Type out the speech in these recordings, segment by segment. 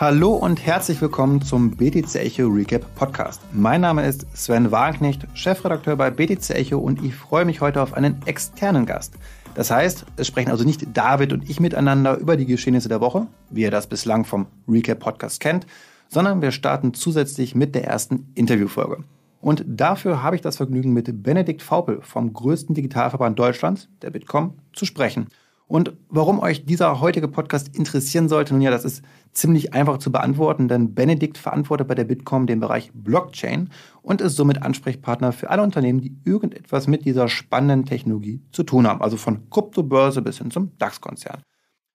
Hallo und herzlich willkommen zum BTC Echo Recap Podcast. Mein Name ist Sven Wagenknecht, Chefredakteur bei BTC Echo und ich freue mich heute auf einen externen Gast. Das heißt, es sprechen also nicht David und ich miteinander über die Geschehnisse der Woche, wie ihr das bislang vom Recap Podcast kennt, sondern wir starten zusätzlich mit der ersten Interviewfolge. Und dafür habe ich das Vergnügen, mit Benedikt Faupel vom größten Digitalverband Deutschlands, der Bitkom, zu sprechen. Und warum euch dieser heutige Podcast interessieren sollte, nun ja, das ist ziemlich einfach zu beantworten, denn Benedikt verantwortet bei der Bitkom den Bereich Blockchain und ist somit Ansprechpartner für alle Unternehmen, die irgendetwas mit dieser spannenden Technologie zu tun haben, also von Kryptobörse bis hin zum DAX-Konzern.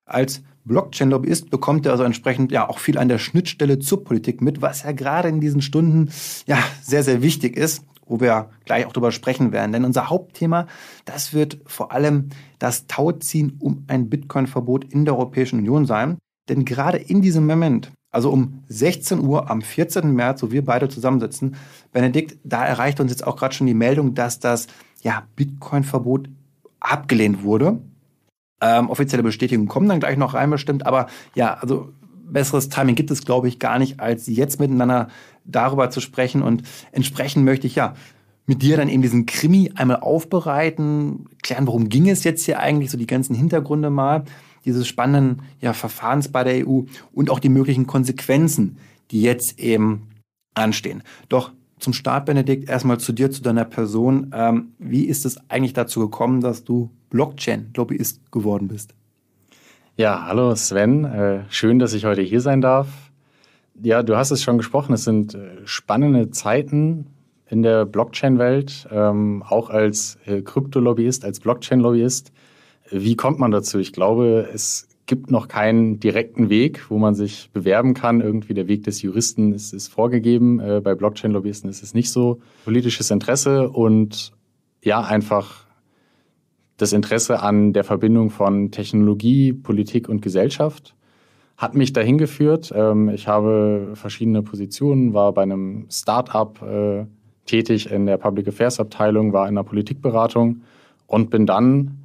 Als Blockchain-Lobbyist bekommt er also entsprechend ja auch viel an der Schnittstelle zur Politik mit, was ja gerade in diesen Stunden ja sehr, sehr wichtig ist wo wir gleich auch drüber sprechen werden. Denn unser Hauptthema, das wird vor allem das Tauziehen um ein Bitcoin-Verbot in der Europäischen Union sein. Denn gerade in diesem Moment, also um 16 Uhr am 14. März, wo wir beide zusammensitzen, Benedikt, da erreicht uns jetzt auch gerade schon die Meldung, dass das ja, Bitcoin-Verbot abgelehnt wurde. Ähm, offizielle Bestätigungen kommen dann gleich noch rein bestimmt, aber ja, also besseres Timing gibt es, glaube ich, gar nicht, als jetzt miteinander darüber zu sprechen. Und entsprechend möchte ich ja mit dir dann eben diesen Krimi einmal aufbereiten, klären, worum ging es jetzt hier eigentlich, so die ganzen Hintergründe mal, dieses spannenden ja, Verfahrens bei der EU und auch die möglichen Konsequenzen, die jetzt eben anstehen. Doch zum Start, Benedikt, erstmal zu dir, zu deiner Person. Ähm, wie ist es eigentlich dazu gekommen, dass du Blockchain-Lobbyist geworden bist? Ja, hallo Sven. Äh, schön, dass ich heute hier sein darf. Ja, du hast es schon gesprochen. Es sind äh, spannende Zeiten in der Blockchain-Welt, ähm, auch als äh, Kryptolobbyist, als Blockchain-Lobbyist. Wie kommt man dazu? Ich glaube, es gibt noch keinen direkten Weg, wo man sich bewerben kann. Irgendwie der Weg des Juristen ist, ist vorgegeben. Bei Blockchain-Lobbyisten ist es nicht so. Politisches Interesse und ja, einfach das Interesse an der Verbindung von Technologie, Politik und Gesellschaft hat mich dahin geführt. Ähm, ich habe verschiedene Positionen, war bei einem Start-up äh, tätig in der Public Affairs Abteilung, war in der Politikberatung und bin dann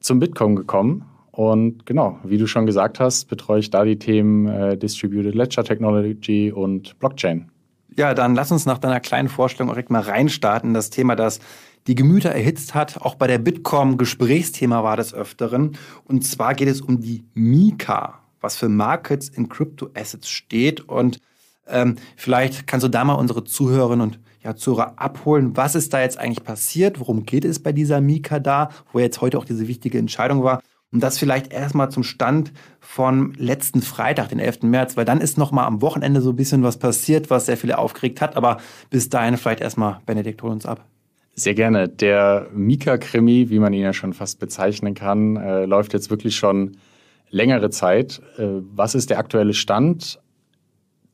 zum Bitcoin gekommen. Und genau, wie du schon gesagt hast, betreue ich da die Themen äh, Distributed Ledger Technology und Blockchain. Ja, dann lass uns nach deiner kleinen Vorstellung direkt mal reinstarten das Thema, das die Gemüter erhitzt hat. Auch bei der Bitkom Gesprächsthema war des Öfteren. Und zwar geht es um die Mika, was für Markets in Crypto Assets steht. Und ähm, vielleicht kannst du da mal unsere Zuhörerinnen und ja, Zuhörer abholen. Was ist da jetzt eigentlich passiert? Worum geht es bei dieser Mika da, wo jetzt heute auch diese wichtige Entscheidung war? Und das vielleicht erstmal zum Stand von letzten Freitag, den 11. März, weil dann ist nochmal am Wochenende so ein bisschen was passiert, was sehr viele aufgeregt hat. Aber bis dahin vielleicht erstmal, Benedikt, hol uns ab. Sehr gerne. Der Mika-Krimi, wie man ihn ja schon fast bezeichnen kann, äh, läuft jetzt wirklich schon längere Zeit. Äh, was ist der aktuelle Stand?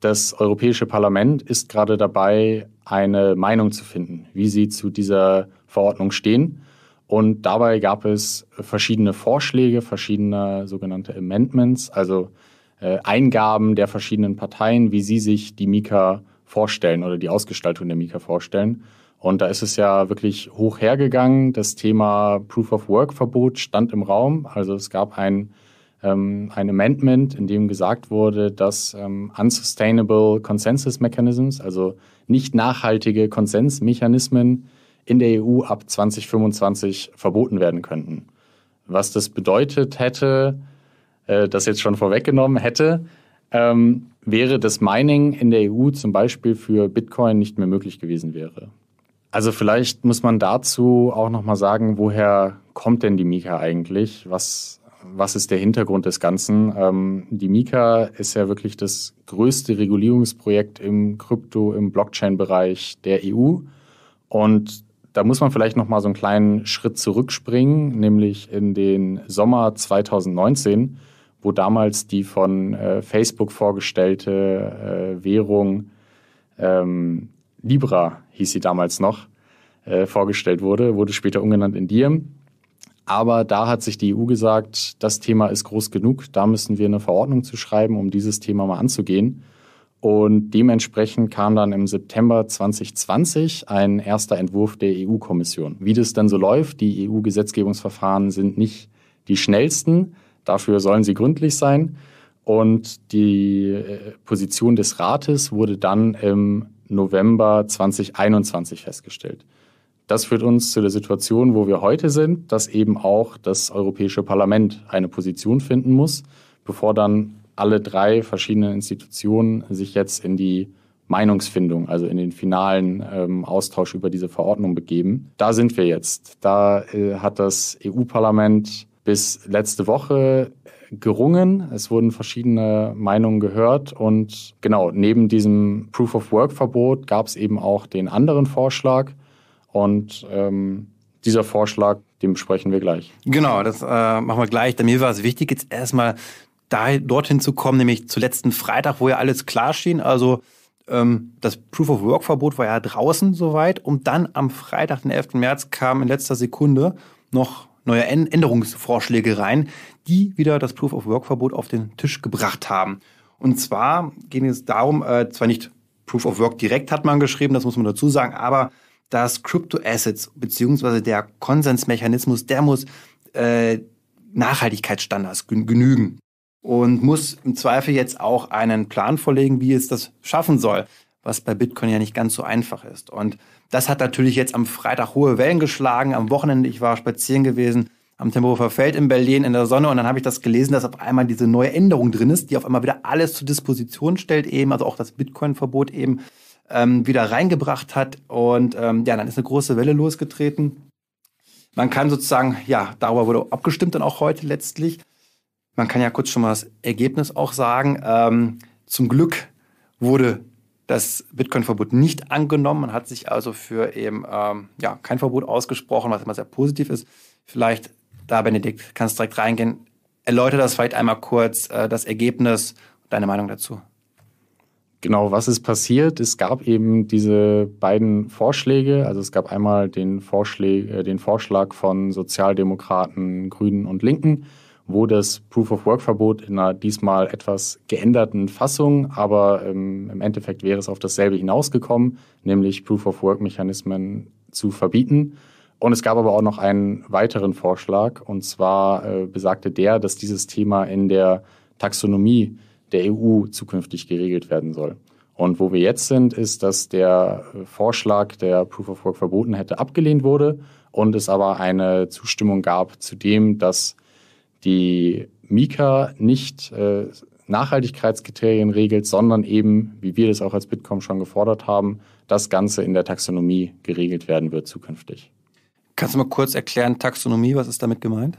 Das Europäische Parlament ist gerade dabei, eine Meinung zu finden, wie sie zu dieser Verordnung stehen. Und dabei gab es verschiedene Vorschläge, verschiedene sogenannte Amendments, also äh, Eingaben der verschiedenen Parteien, wie sie sich die Mika vorstellen oder die Ausgestaltung der Mika vorstellen. Und da ist es ja wirklich hoch hergegangen. Das Thema Proof-of-Work-Verbot stand im Raum. Also es gab ein, ähm, ein Amendment, in dem gesagt wurde, dass ähm, unsustainable Consensus Mechanisms, also nicht nachhaltige Konsensmechanismen in der EU ab 2025 verboten werden könnten. Was das bedeutet hätte, äh, das jetzt schon vorweggenommen hätte, ähm, wäre dass Mining in der EU zum Beispiel für Bitcoin nicht mehr möglich gewesen wäre. Also vielleicht muss man dazu auch nochmal sagen, woher kommt denn die Mika eigentlich? Was, was ist der Hintergrund des Ganzen? Ähm, die Mika ist ja wirklich das größte Regulierungsprojekt im Krypto, im Blockchain-Bereich der EU. Und da muss man vielleicht nochmal so einen kleinen Schritt zurückspringen, nämlich in den Sommer 2019, wo damals die von äh, Facebook vorgestellte äh, Währung ähm, Libra hieß sie damals noch, äh, vorgestellt wurde, wurde später umgenannt in Diem. Aber da hat sich die EU gesagt, das Thema ist groß genug, da müssen wir eine Verordnung zu schreiben, um dieses Thema mal anzugehen. Und dementsprechend kam dann im September 2020 ein erster Entwurf der EU-Kommission. Wie das dann so läuft, die EU-Gesetzgebungsverfahren sind nicht die schnellsten, dafür sollen sie gründlich sein. Und die äh, Position des Rates wurde dann im November 2021 festgestellt. Das führt uns zu der Situation, wo wir heute sind, dass eben auch das Europäische Parlament eine Position finden muss, bevor dann alle drei verschiedenen Institutionen sich jetzt in die Meinungsfindung, also in den finalen ähm, Austausch über diese Verordnung begeben. Da sind wir jetzt. Da äh, hat das EU-Parlament bis letzte Woche gerungen. Es wurden verschiedene Meinungen gehört und genau neben diesem Proof of Work Verbot gab es eben auch den anderen Vorschlag und ähm, dieser Vorschlag, den besprechen wir gleich. Genau, das äh, machen wir gleich. mir war es wichtig, jetzt erstmal da, dorthin zu kommen, nämlich zu letzten Freitag, wo ja alles klar schien. Also ähm, das Proof of Work Verbot war ja draußen soweit und dann am Freitag, den 11. März, kam in letzter Sekunde noch neue Änderungsvorschläge rein, die wieder das Proof of Work-Verbot auf den Tisch gebracht haben. Und zwar ging es darum, äh, zwar nicht Proof of Work direkt hat man geschrieben, das muss man dazu sagen, aber das Crypto Assets beziehungsweise der Konsensmechanismus, der muss äh, Nachhaltigkeitsstandards genügen und muss im Zweifel jetzt auch einen Plan vorlegen, wie es das schaffen soll, was bei Bitcoin ja nicht ganz so einfach ist. Und das hat natürlich jetzt am Freitag hohe Wellen geschlagen. Am Wochenende, ich war spazieren gewesen am Tempelhofer Feld in Berlin in der Sonne und dann habe ich das gelesen, dass auf einmal diese neue Änderung drin ist, die auf einmal wieder alles zur Disposition stellt, eben, also auch das Bitcoin-Verbot eben ähm, wieder reingebracht hat. Und ähm, ja, dann ist eine große Welle losgetreten. Man kann sozusagen, ja, darüber wurde abgestimmt dann auch heute letztlich. Man kann ja kurz schon mal das Ergebnis auch sagen. Ähm, zum Glück wurde das Bitcoin-Verbot nicht angenommen. Man hat sich also für eben ähm, ja, kein Verbot ausgesprochen, was immer sehr positiv ist. Vielleicht, da Benedikt, kannst du direkt reingehen. Erläutere das vielleicht einmal kurz, äh, das Ergebnis deine Meinung dazu. Genau, was ist passiert? Es gab eben diese beiden Vorschläge. Also es gab einmal den, Vorschläge, äh, den Vorschlag von Sozialdemokraten, Grünen und Linken wo das Proof-of-Work-Verbot in einer diesmal etwas geänderten Fassung, aber ähm, im Endeffekt wäre es auf dasselbe hinausgekommen, nämlich Proof-of-Work-Mechanismen zu verbieten. Und es gab aber auch noch einen weiteren Vorschlag, und zwar äh, besagte der, dass dieses Thema in der Taxonomie der EU zukünftig geregelt werden soll. Und wo wir jetzt sind, ist, dass der äh, Vorschlag, der Proof of Work verboten hätte, abgelehnt wurde und es aber eine Zustimmung gab zu dem, dass die Mika nicht äh, Nachhaltigkeitskriterien regelt, sondern eben, wie wir das auch als Bitkom schon gefordert haben, das Ganze in der Taxonomie geregelt werden wird zukünftig. Kannst du mal kurz erklären, Taxonomie, was ist damit gemeint?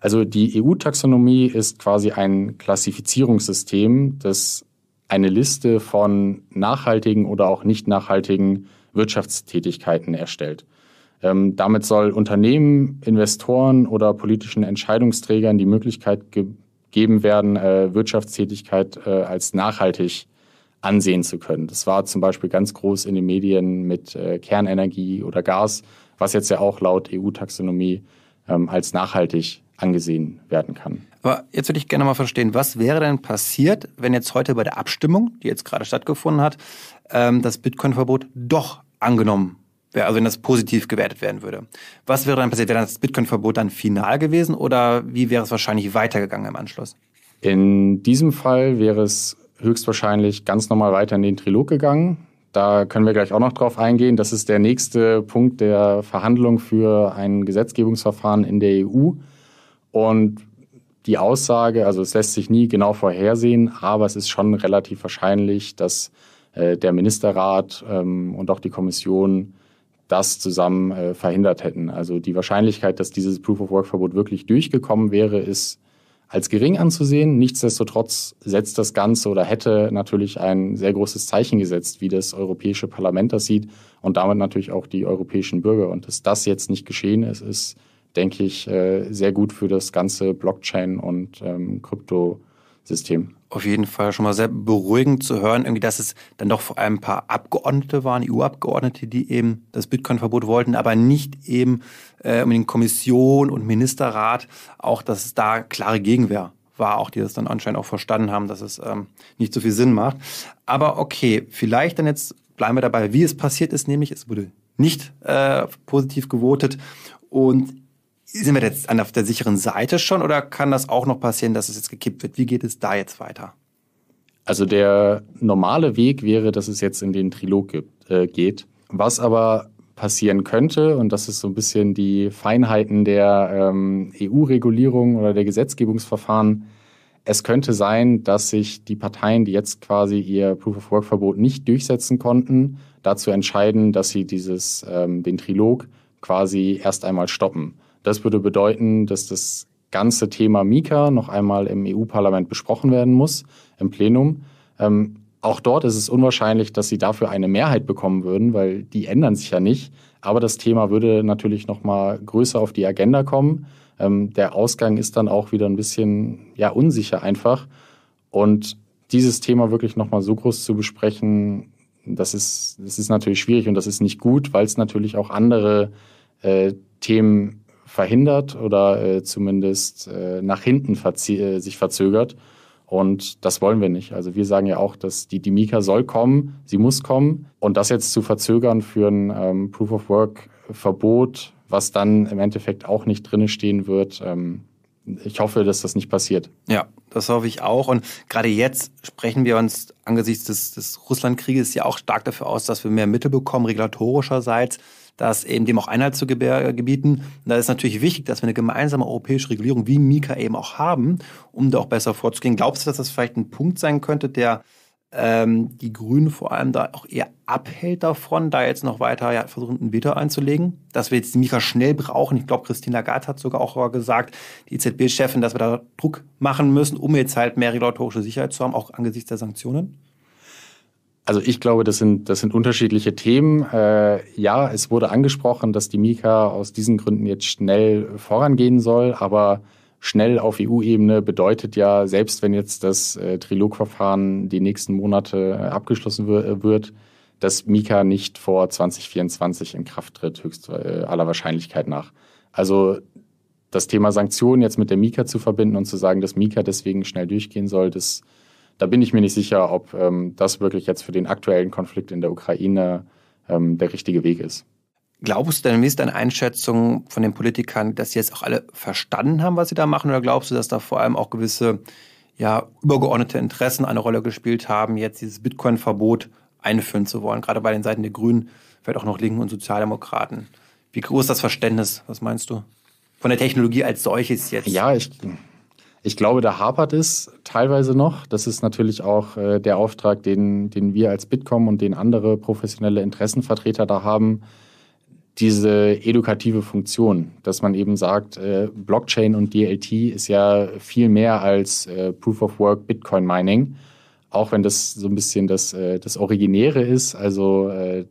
Also die EU-Taxonomie ist quasi ein Klassifizierungssystem, das eine Liste von nachhaltigen oder auch nicht nachhaltigen Wirtschaftstätigkeiten erstellt. Ähm, damit soll Unternehmen, Investoren oder politischen Entscheidungsträgern die Möglichkeit gegeben werden, äh, Wirtschaftstätigkeit äh, als nachhaltig ansehen zu können. Das war zum Beispiel ganz groß in den Medien mit äh, Kernenergie oder Gas, was jetzt ja auch laut EU-Taxonomie ähm, als nachhaltig angesehen werden kann. Aber jetzt würde ich gerne mal verstehen, was wäre denn passiert, wenn jetzt heute bei der Abstimmung, die jetzt gerade stattgefunden hat, ähm, das Bitcoin-Verbot doch angenommen also wenn das positiv gewertet werden würde. Was wäre dann passiert? Wäre das Bitcoin-Verbot dann final gewesen oder wie wäre es wahrscheinlich weitergegangen im Anschluss? In diesem Fall wäre es höchstwahrscheinlich ganz normal weiter in den Trilog gegangen. Da können wir gleich auch noch drauf eingehen. Das ist der nächste Punkt der Verhandlung für ein Gesetzgebungsverfahren in der EU. Und die Aussage, also es lässt sich nie genau vorhersehen, aber es ist schon relativ wahrscheinlich, dass äh, der Ministerrat ähm, und auch die Kommission das zusammen äh, verhindert hätten. Also die Wahrscheinlichkeit, dass dieses Proof-of-Work-Verbot wirklich durchgekommen wäre, ist als gering anzusehen. Nichtsdestotrotz setzt das Ganze oder hätte natürlich ein sehr großes Zeichen gesetzt, wie das Europäische Parlament das sieht und damit natürlich auch die europäischen Bürger. Und dass das jetzt nicht geschehen ist, ist, denke ich, äh, sehr gut für das ganze Blockchain- und ähm, Kryptosystem auf jeden Fall schon mal sehr beruhigend zu hören, irgendwie, dass es dann doch vor allem ein paar Abgeordnete waren, EU-Abgeordnete, die eben das Bitcoin-Verbot wollten, aber nicht eben äh, um den Kommission und Ministerrat, auch dass es da klare Gegenwehr war, auch die das dann anscheinend auch verstanden haben, dass es ähm, nicht so viel Sinn macht. Aber okay, vielleicht dann jetzt bleiben wir dabei, wie es passiert ist, nämlich es wurde nicht äh, positiv gewotet und sind wir jetzt auf der sicheren Seite schon oder kann das auch noch passieren, dass es jetzt gekippt wird? Wie geht es da jetzt weiter? Also der normale Weg wäre, dass es jetzt in den Trilog gibt, äh, geht. Was aber passieren könnte, und das ist so ein bisschen die Feinheiten der ähm, EU-Regulierung oder der Gesetzgebungsverfahren, es könnte sein, dass sich die Parteien, die jetzt quasi ihr Proof-of-Work-Verbot nicht durchsetzen konnten, dazu entscheiden, dass sie dieses, ähm, den Trilog quasi erst einmal stoppen. Das würde bedeuten, dass das ganze Thema Mika noch einmal im EU-Parlament besprochen werden muss, im Plenum. Ähm, auch dort ist es unwahrscheinlich, dass sie dafür eine Mehrheit bekommen würden, weil die ändern sich ja nicht. Aber das Thema würde natürlich noch mal größer auf die Agenda kommen. Ähm, der Ausgang ist dann auch wieder ein bisschen ja unsicher einfach. Und dieses Thema wirklich noch mal so groß zu besprechen, das ist, das ist natürlich schwierig und das ist nicht gut, weil es natürlich auch andere äh, Themen verhindert oder äh, zumindest äh, nach hinten verzie- äh, sich verzögert. Und das wollen wir nicht. Also wir sagen ja auch, dass die, die Mika soll kommen, sie muss kommen. Und das jetzt zu verzögern für ein ähm, Proof of Work-Verbot, was dann im Endeffekt auch nicht drinne stehen wird, ähm, ich hoffe, dass das nicht passiert. Ja, das hoffe ich auch. Und gerade jetzt sprechen wir uns angesichts des, des Russlandkrieges ja auch stark dafür aus, dass wir mehr Mittel bekommen, regulatorischerseits das eben dem auch Einhalt zu gebieten. Und da ist natürlich wichtig, dass wir eine gemeinsame europäische Regulierung wie Mika eben auch haben, um da auch besser vorzugehen. Glaubst du, dass das vielleicht ein Punkt sein könnte, der ähm, die Grünen vor allem da auch eher abhält davon, da jetzt noch weiter ja, versuchen, einen Veto einzulegen, dass wir jetzt die Mika schnell brauchen. Ich glaube, Christina Lagarde hat sogar auch gesagt, die EZB-Chefin, dass wir da Druck machen müssen, um jetzt halt mehr regulatorische Sicherheit zu haben, auch angesichts der Sanktionen? Also ich glaube, das sind, das sind unterschiedliche Themen. Äh, ja, es wurde angesprochen, dass die Mika aus diesen Gründen jetzt schnell vorangehen soll, aber schnell auf EU-Ebene bedeutet ja, selbst wenn jetzt das äh, Trilogverfahren die nächsten Monate äh, abgeschlossen äh, wird, dass Mika nicht vor 2024 in Kraft tritt, höchst äh, aller Wahrscheinlichkeit nach. Also das Thema Sanktionen jetzt mit der Mika zu verbinden und zu sagen, dass Mika deswegen schnell durchgehen soll, das da bin ich mir nicht sicher, ob ähm, das wirklich jetzt für den aktuellen Konflikt in der Ukraine ähm, der richtige Weg ist. Glaubst du denn, wie ist deine Einschätzung von den Politikern, dass sie jetzt auch alle verstanden haben, was sie da machen? Oder glaubst du, dass da vor allem auch gewisse ja, übergeordnete Interessen eine Rolle gespielt haben, jetzt dieses Bitcoin-Verbot einführen zu wollen, gerade bei den Seiten der Grünen, vielleicht auch noch Linken und Sozialdemokraten? Wie groß ist das Verständnis? Was meinst du? Von der Technologie als solches jetzt? Ja, ich, ich glaube, da hapert es teilweise noch. Das ist natürlich auch äh, der Auftrag, den, den wir als Bitkom und den andere professionelle Interessenvertreter da haben, diese edukative Funktion, dass man eben sagt, äh, Blockchain und DLT ist ja viel mehr als äh, Proof of Work Bitcoin Mining, auch wenn das so ein bisschen das, äh, das Originäre ist, also äh,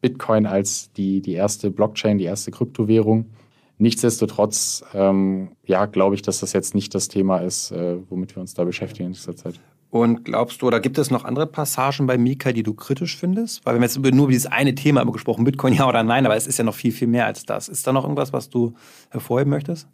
Bitcoin als die, die erste Blockchain, die erste Kryptowährung Nichtsdestotrotz, ähm, ja, glaube ich, dass das jetzt nicht das Thema ist, äh, womit wir uns da beschäftigen in dieser Zeit. Und glaubst du, oder gibt es noch andere Passagen bei Mika, die du kritisch findest? Weil wir haben jetzt nur über dieses eine Thema immer gesprochen, Bitcoin ja oder nein, aber es ist ja noch viel, viel mehr als das. Ist da noch irgendwas, was du hervorheben möchtest?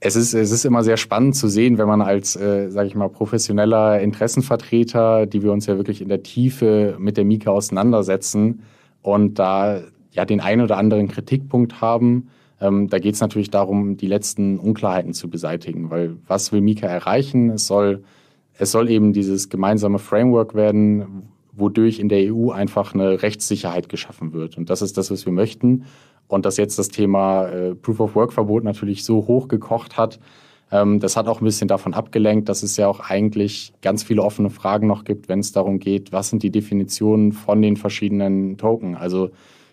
Es ist, es ist immer sehr spannend zu sehen, wenn man als, äh, sage ich mal, professioneller Interessenvertreter, die wir uns ja wirklich in der Tiefe mit der Mika auseinandersetzen und da ja den einen oder anderen Kritikpunkt haben, ähm, da geht es natürlich darum, die letzten Unklarheiten zu beseitigen, weil was will Mika erreichen? Es soll, es soll eben dieses gemeinsame Framework werden, wodurch in der EU einfach eine Rechtssicherheit geschaffen wird. Und das ist das, was wir möchten. Und dass jetzt das Thema äh, Proof-of-Work-Verbot natürlich so hoch gekocht hat, ähm, das hat auch ein bisschen davon abgelenkt, dass es ja auch eigentlich ganz viele offene Fragen noch gibt, wenn es darum geht, was sind die Definitionen von den verschiedenen Token. Also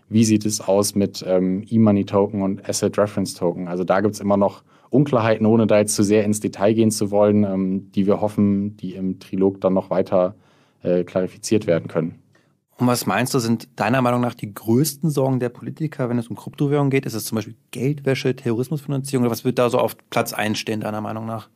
wie sieht es aus mit ähm, E-Money-Token und Asset-Reference-Token. Also da gibt es immer noch Unklarheiten, ohne da jetzt zu sehr ins Detail gehen zu wollen, ähm, die wir hoffen, die im Trilog dann noch weiter äh, klarifiziert werden können. Und was meinst du, sind deiner Meinung nach die größten Sorgen der Politiker, wenn es um Kryptowährungen geht? Ist es zum Beispiel Geldwäsche, Terrorismusfinanzierung oder was wird da so auf Platz einstehen, deiner Meinung nach?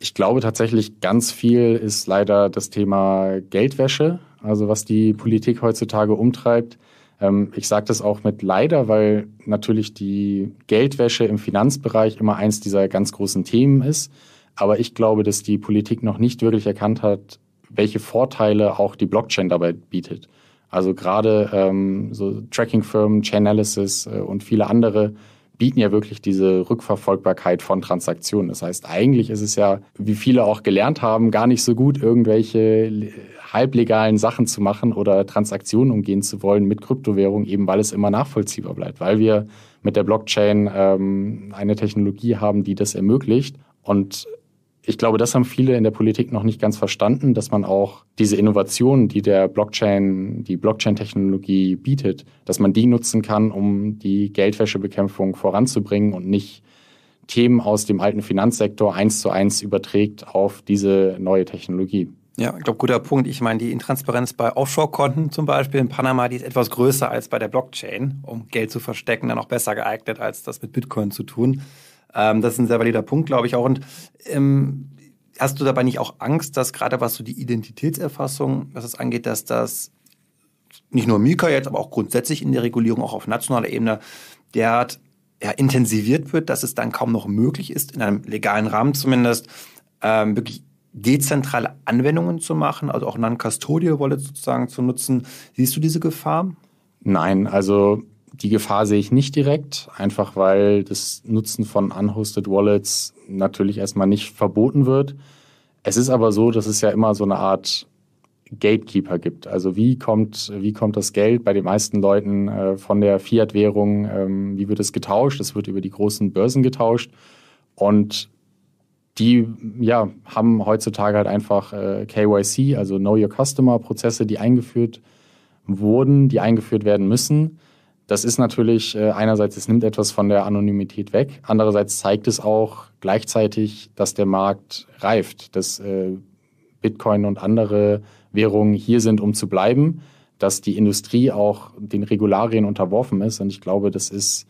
Ich glaube tatsächlich, ganz viel ist leider das Thema Geldwäsche, also was die Politik heutzutage umtreibt. Ähm, ich sage das auch mit leider, weil natürlich die Geldwäsche im Finanzbereich immer eins dieser ganz großen Themen ist. Aber ich glaube, dass die Politik noch nicht wirklich erkannt hat, welche Vorteile auch die Blockchain dabei bietet. Also gerade ähm, so Tracking-Firmen, Chainalysis äh, und viele andere bieten ja wirklich diese Rückverfolgbarkeit von Transaktionen. Das heißt, eigentlich ist es ja, wie viele auch gelernt haben, gar nicht so gut, irgendwelche halblegalen Sachen zu machen oder Transaktionen umgehen zu wollen mit Kryptowährung, eben weil es immer nachvollziehbar bleibt, weil wir mit der Blockchain ähm, eine Technologie haben, die das ermöglicht. Und ich glaube, das haben viele in der Politik noch nicht ganz verstanden, dass man auch diese Innovationen, die der Blockchain, die Blockchain-Technologie bietet, dass man die nutzen kann, um die Geldwäschebekämpfung voranzubringen und nicht Themen aus dem alten Finanzsektor eins zu eins überträgt auf diese neue Technologie. Ja, ich glaube, guter Punkt. Ich meine, die Intransparenz bei Offshore-Konten zum Beispiel in Panama, die ist etwas größer als bei der Blockchain, um Geld zu verstecken, dann auch besser geeignet, als das mit Bitcoin zu tun. Ähm, das ist ein sehr valider Punkt, glaube ich auch. Und ähm, hast du dabei nicht auch Angst, dass gerade was so die Identitätserfassung, was das angeht, dass das nicht nur Mika jetzt, aber auch grundsätzlich in der Regulierung, auch auf nationaler Ebene, derart ja, intensiviert wird, dass es dann kaum noch möglich ist, in einem legalen Rahmen zumindest, ähm, wirklich dezentrale Anwendungen zu machen, also auch Non-Custodial Wallet sozusagen zu nutzen. Siehst du diese Gefahr? Nein, also die Gefahr sehe ich nicht direkt, einfach weil das Nutzen von unhosted Wallets natürlich erstmal nicht verboten wird. Es ist aber so, dass es ja immer so eine Art Gatekeeper gibt. Also wie kommt, wie kommt das Geld bei den meisten Leuten äh, von der Fiat-Währung, ähm, wie wird es getauscht? Es wird über die großen Börsen getauscht. Und die ja, haben heutzutage halt einfach äh, KYC, also Know Your Customer-Prozesse, die eingeführt wurden, die eingeführt werden müssen. Das ist natürlich äh, einerseits, es nimmt etwas von der Anonymität weg, andererseits zeigt es auch gleichzeitig, dass der Markt reift, dass äh, Bitcoin und andere Währungen hier sind, um zu bleiben, dass die Industrie auch den Regularien unterworfen ist. Und ich glaube, das ist,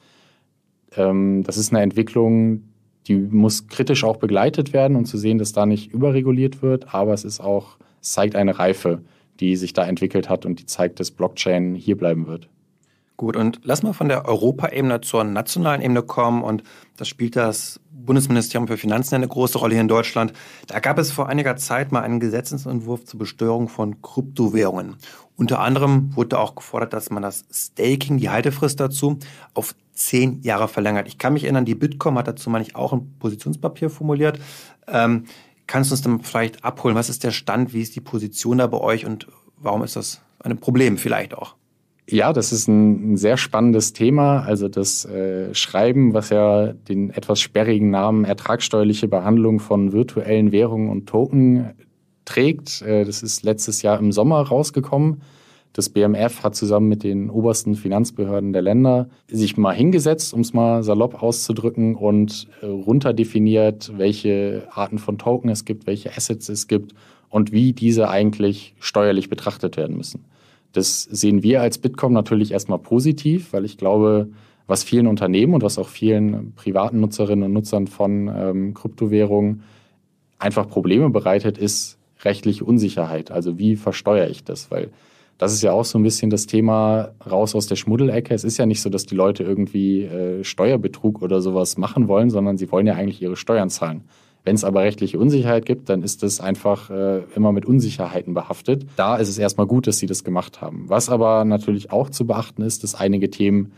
ähm, das ist eine Entwicklung, die muss kritisch auch begleitet werden, um zu sehen, dass da nicht überreguliert wird. Aber es ist auch, es zeigt eine Reife, die sich da entwickelt hat und die zeigt, dass Blockchain hier bleiben wird. Gut, und lass mal von der Europaebene zur nationalen Ebene kommen. Und das spielt das Bundesministerium für Finanzen eine große Rolle hier in Deutschland. Da gab es vor einiger Zeit mal einen Gesetzentwurf zur Besteuerung von Kryptowährungen. Unter anderem wurde auch gefordert, dass man das Staking, die Haltefrist dazu, auf zehn Jahre verlängert. Ich kann mich erinnern, die Bitkom hat dazu, meine ich, auch ein Positionspapier formuliert. Ähm, kannst du uns dann vielleicht abholen? Was ist der Stand? Wie ist die Position da bei euch? Und warum ist das ein Problem vielleicht auch? Ja, das ist ein, ein, sehr spannendes Thema. Also das äh, Schreiben, was ja den etwas sperrigen Namen ertragsteuerliche Behandlung von virtuellen Währungen und Token trägt, äh, das ist letztes Jahr im Sommer rausgekommen. Das BMF hat zusammen mit den obersten Finanzbehörden der Länder sich mal hingesetzt, um es mal salopp auszudrücken, und äh, runterdefiniert, welche Arten von Token es gibt, welche Assets es gibt und wie diese eigentlich steuerlich betrachtet werden müssen. Das sehen wir als Bitkom natürlich erstmal positiv, weil ich glaube, was vielen Unternehmen und was auch vielen privaten Nutzerinnen und Nutzern von ähm, Kryptowährungen einfach Probleme bereitet, ist rechtliche Unsicherheit. Also wie versteuere ich das? Weil das ist ja auch so ein bisschen das Thema raus aus der Schmuddelecke. Es ist ja nicht so, dass die Leute irgendwie äh, Steuerbetrug oder sowas machen wollen, sondern sie wollen ja eigentlich ihre Steuern zahlen. Wenn es aber rechtliche Unsicherheit gibt, dann ist das einfach äh, immer mit Unsicherheiten behaftet. Da ist es erstmal gut, dass sie das gemacht haben. Was aber natürlich auch zu beachten ist, dass einige Themen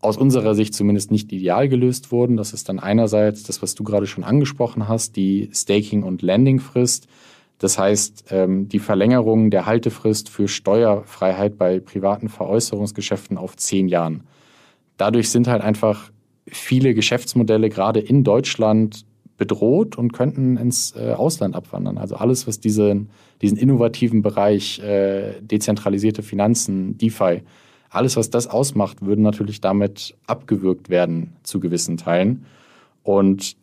aus unserer Sicht zumindest nicht ideal gelöst wurden. Das ist dann einerseits das, was du gerade schon angesprochen hast, die Staking- und Landing-Frist. Das heißt, ähm, die Verlängerung der Haltefrist für Steuerfreiheit bei privaten Veräußerungsgeschäften auf zehn Jahren. Dadurch sind halt einfach viele Geschäftsmodelle gerade in Deutschland bedroht und könnten ins äh, Ausland abwandern. Also alles, was diesen, diesen innovativen Bereich äh, dezentralisierte Finanzen, DeFi, alles, was das ausmacht, würde natürlich damit abgewürgt werden zu gewissen Teilen. Und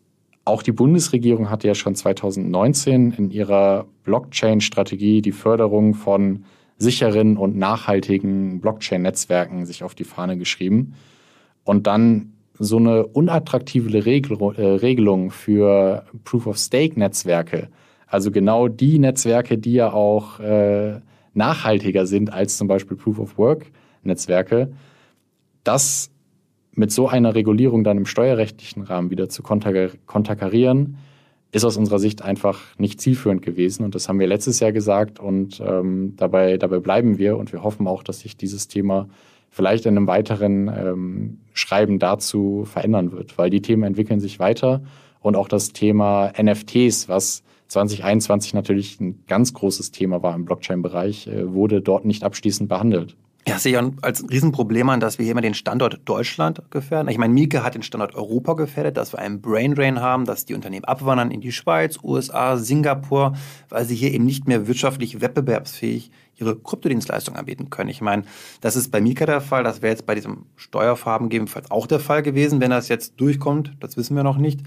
auch die Bundesregierung hatte ja schon 2019 in ihrer Blockchain-Strategie die Förderung von sicheren und nachhaltigen Blockchain-Netzwerken sich auf die Fahne geschrieben. Und dann so eine unattraktive äh, Regelung für Proof-of-Stake-Netzwerke, also genau die Netzwerke, die ja auch äh, nachhaltiger sind als zum Beispiel Proof-of-Work-Netzwerke, das mit so einer Regulierung dann im steuerrechtlichen Rahmen wieder zu konterkarieren, ist aus unserer Sicht einfach nicht zielführend gewesen. Und das haben wir letztes Jahr gesagt und ähm, dabei, dabei bleiben wir. Und wir hoffen auch, dass sich dieses Thema vielleicht in einem weiteren ähm, Schreiben dazu verändern wird, weil die Themen entwickeln sich weiter und auch das Thema NFTs, was 2021 natürlich ein ganz großes Thema war im Blockchain-Bereich, äh, wurde dort nicht abschließend behandelt. Ja, sehe ich als Riesenproblem an, dass wir hier immer den Standort Deutschland gefährden. Ich meine, Mieke hat den Standort Europa gefährdet, dass wir einen Braindrain haben, dass die Unternehmen abwandern in die Schweiz, USA, Singapur, weil sie hier eben nicht mehr wirtschaftlich wettbewerbsfähig ihre Kryptodienstleistungen anbieten können. Ich meine, das ist bei Mika der Fall, das wäre jetzt bei diesem Steuerfarben gegebenenfalls auch der Fall gewesen, wenn das jetzt durchkommt, das wissen wir noch nicht.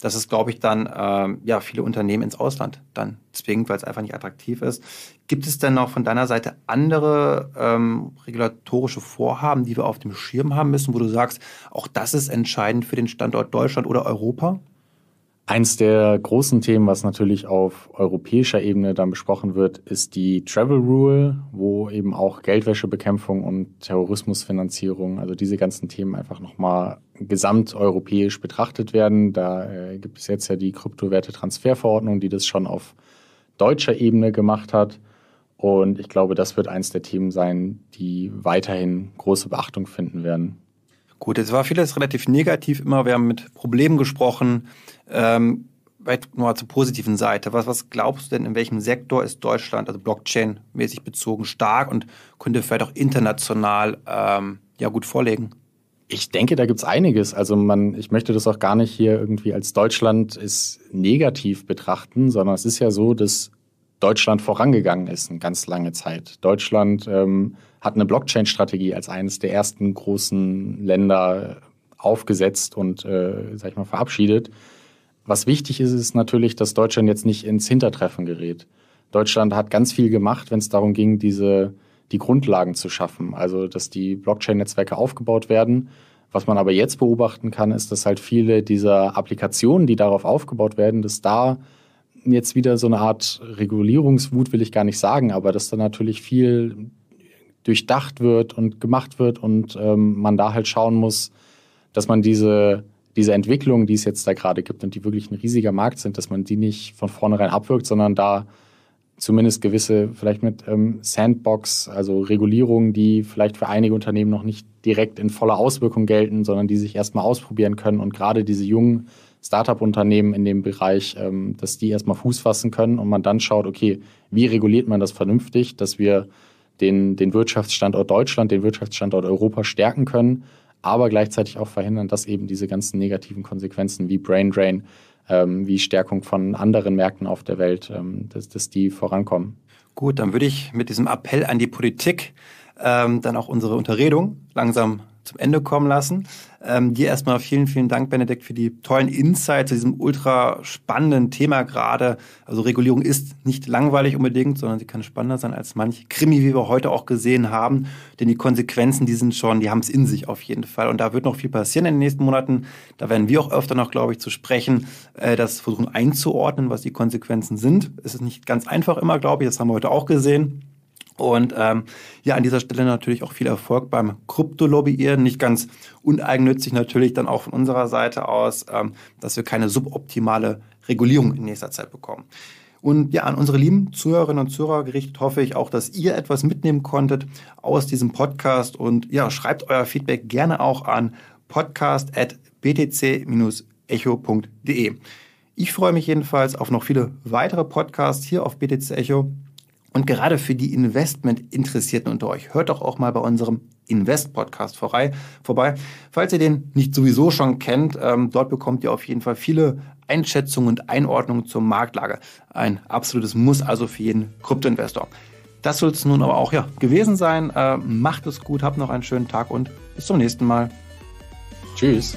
dass es, glaube ich, dann äh, ja viele Unternehmen ins Ausland dann zwingend, weil es einfach nicht attraktiv ist. Gibt es denn noch von deiner Seite andere ähm, regulatorische Vorhaben, die wir auf dem Schirm haben müssen, wo du sagst, auch das ist entscheidend für den Standort Deutschland oder Europa? Eins der großen Themen, was natürlich auf europäischer Ebene dann besprochen wird, ist die Travel Rule, wo eben auch Geldwäschebekämpfung und Terrorismusfinanzierung, also diese ganzen Themen einfach nochmal gesamteuropäisch betrachtet werden. Da äh, gibt es jetzt ja die Kryptowertetransferverordnung, die das schon auf deutscher Ebene gemacht hat. Und ich glaube, das wird eins der Themen sein, die weiterhin große Beachtung finden werden. Gut, es war vieles relativ negativ immer. Wir haben mit Problemen gesprochen. Ähm, vielleicht nochmal zur positiven Seite. Was, was glaubst du denn, in welchem Sektor ist Deutschland, also Blockchain-mäßig bezogen, stark und könnte vielleicht auch international ähm, ja gut vorlegen? Ich denke, da gibt es einiges. Also man, ich möchte das auch gar nicht hier irgendwie als Deutschland ist negativ betrachten, sondern es ist ja so, dass Deutschland vorangegangen ist, eine ganz lange Zeit. Deutschland ähm, hat eine Blockchain-Strategie als eines der ersten großen Länder aufgesetzt und, äh, sag ich mal, verabschiedet. Was wichtig ist, ist natürlich, dass Deutschland jetzt nicht ins Hintertreffen gerät. Deutschland hat ganz viel gemacht, wenn es darum ging, diese, die Grundlagen zu schaffen. Also, dass die Blockchain-Netzwerke aufgebaut werden. Was man aber jetzt beobachten kann, ist, dass halt viele dieser Applikationen, die darauf aufgebaut werden, dass da jetzt wieder so eine Art Regulierungswut, will ich gar nicht sagen, aber dass da natürlich viel durchdacht wird und gemacht wird und ähm, man da halt schauen muss, dass man diese, diese Entwicklung, die es jetzt da gerade gibt und die wirklich ein riesiger Markt sind, dass man die nicht von vornherein abwirkt, sondern da zumindest gewisse, vielleicht mit ähm, Sandbox, also Regulierungen, die vielleicht für einige Unternehmen noch nicht direkt in voller Auswirkung gelten, sondern die sich erstmal ausprobieren können und gerade diese jungen Startup-Unternehmen in dem Bereich, ähm, dass die erstmal Fuß fassen können und man dann schaut, okay, wie reguliert man das vernünftig, dass wir den, den Wirtschaftsstandort Deutschland, den Wirtschaftsstandort Europa stärken können, aber gleichzeitig auch verhindern, dass eben diese ganzen negativen Konsequenzen wie Brain Drain, ähm, wie Stärkung von anderen Märkten auf der Welt, ähm, dass, dass die vorankommen. Gut, dann würde ich mit diesem Appell an die Politik ähm, dann auch unsere Unterredung langsam zum Ende kommen lassen. Ähm, dir erstmal vielen, vielen Dank, Benedikt, für die tollen Insights zu diesem ultra spannenden Thema gerade. Also Regulierung ist nicht langweilig unbedingt, sondern sie kann spannender sein als manch Krimi, wie wir heute auch gesehen haben. Denn die Konsequenzen, die sind schon, die haben es in sich auf jeden Fall. Und da wird noch viel passieren in den nächsten Monaten. Da werden wir auch öfter noch, glaube ich, zu sprechen, äh, das versuchen einzuordnen, was die Konsequenzen sind. Es ist nicht ganz einfach immer, glaube ich. Das haben wir heute auch gesehen. Und ähm, ja, an dieser Stelle natürlich auch viel Erfolg beim Kryptolobbyieren. Nicht ganz uneigennützig natürlich dann auch von unserer Seite aus, ähm, dass wir keine suboptimale Regulierung in nächster Zeit bekommen. Und ja, an unsere lieben Zuhörerinnen und Zuhörer gerichtet hoffe ich auch, dass ihr etwas mitnehmen konntet aus diesem Podcast. Und ja, schreibt euer Feedback gerne auch an podcast.btc-echo.de. Ich freue mich jedenfalls auf noch viele weitere Podcasts hier auf BTC Echo. Und gerade für die Investment-Interessierten unter euch, hört doch auch mal bei unserem Invest-Podcast vorbei, Falls ihr den nicht sowieso schon kennt, ähm, dort bekommt ihr auf jeden Fall viele Einschätzungen und Einordnungen zur Marktlage. Ein absolutes Muss also für jeden Kryptoinvestor. Das soll es nun aber auch ja, gewesen sein. Äh, macht es gut, habt noch einen schönen Tag und bis zum nächsten Mal. Tschüss.